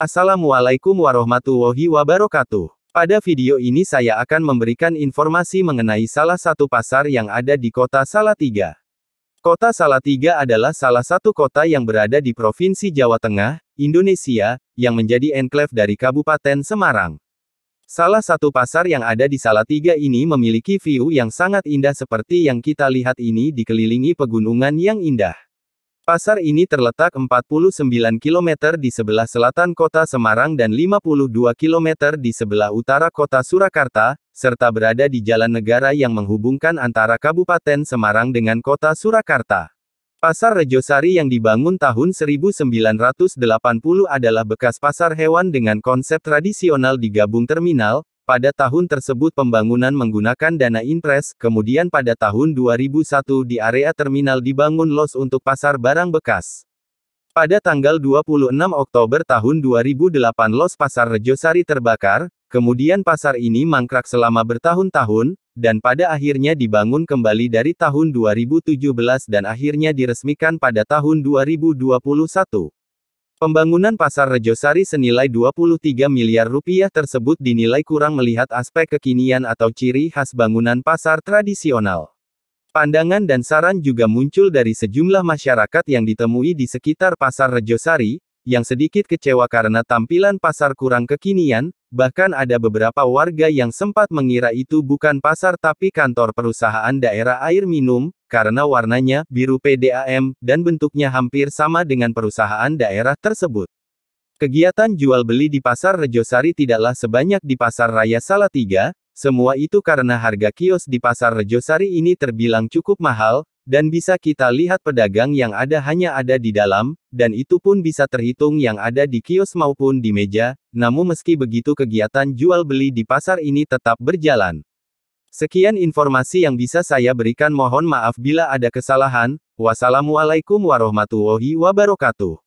Assalamualaikum warahmatullahi wabarakatuh. Pada video ini saya akan memberikan informasi mengenai salah satu pasar yang ada di kota Salatiga. Kota Salatiga adalah salah satu kota yang berada di Provinsi Jawa Tengah, Indonesia, yang menjadi enklave dari Kabupaten Semarang. Salah satu pasar yang ada di Salatiga ini memiliki view yang sangat indah seperti yang kita lihat ini dikelilingi pegunungan yang indah. Pasar ini terletak 49 km di sebelah selatan kota Semarang dan 52 km di sebelah utara kota Surakarta, serta berada di jalan negara yang menghubungkan antara Kabupaten Semarang dengan kota Surakarta. Pasar Rejosari yang dibangun tahun 1980 adalah bekas pasar hewan dengan konsep tradisional digabung terminal, pada tahun tersebut pembangunan menggunakan dana impres, kemudian pada tahun 2001 di area terminal dibangun los untuk pasar barang bekas. Pada tanggal 26 Oktober tahun 2008 los pasar Rejosari terbakar, kemudian pasar ini mangkrak selama bertahun-tahun, dan pada akhirnya dibangun kembali dari tahun 2017 dan akhirnya diresmikan pada tahun 2021. Pembangunan Pasar Rejosari senilai 23 miliar rupiah tersebut dinilai kurang melihat aspek kekinian atau ciri khas bangunan pasar tradisional. Pandangan dan saran juga muncul dari sejumlah masyarakat yang ditemui di sekitar Pasar Rejosari, yang sedikit kecewa karena tampilan pasar kurang kekinian, bahkan ada beberapa warga yang sempat mengira itu bukan pasar tapi kantor perusahaan daerah air minum, karena warnanya, biru PDAM, dan bentuknya hampir sama dengan perusahaan daerah tersebut. Kegiatan jual-beli di Pasar Rejosari tidaklah sebanyak di Pasar Raya Salatiga, semua itu karena harga kios di Pasar Rejosari ini terbilang cukup mahal, dan bisa kita lihat pedagang yang ada hanya ada di dalam, dan itu pun bisa terhitung yang ada di kios maupun di meja, namun meski begitu kegiatan jual-beli di pasar ini tetap berjalan. Sekian informasi yang bisa saya berikan mohon maaf bila ada kesalahan. Wassalamualaikum warahmatullahi wabarakatuh.